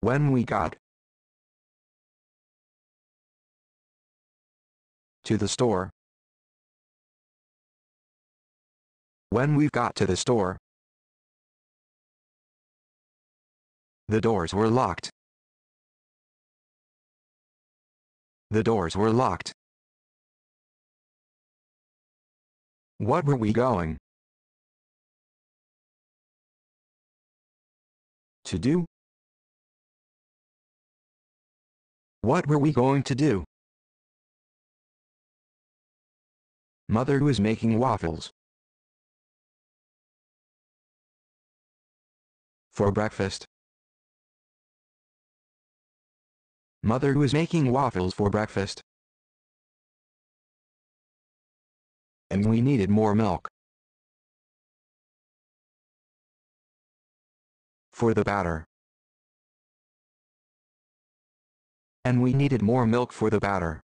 When we got to the store. When we got to the store. The doors were locked. The doors were locked. What were we going to do? What were we going to do? Mother was making waffles. For breakfast. Mother was making waffles for breakfast. And we needed more milk. For the batter. and we needed more milk for the batter.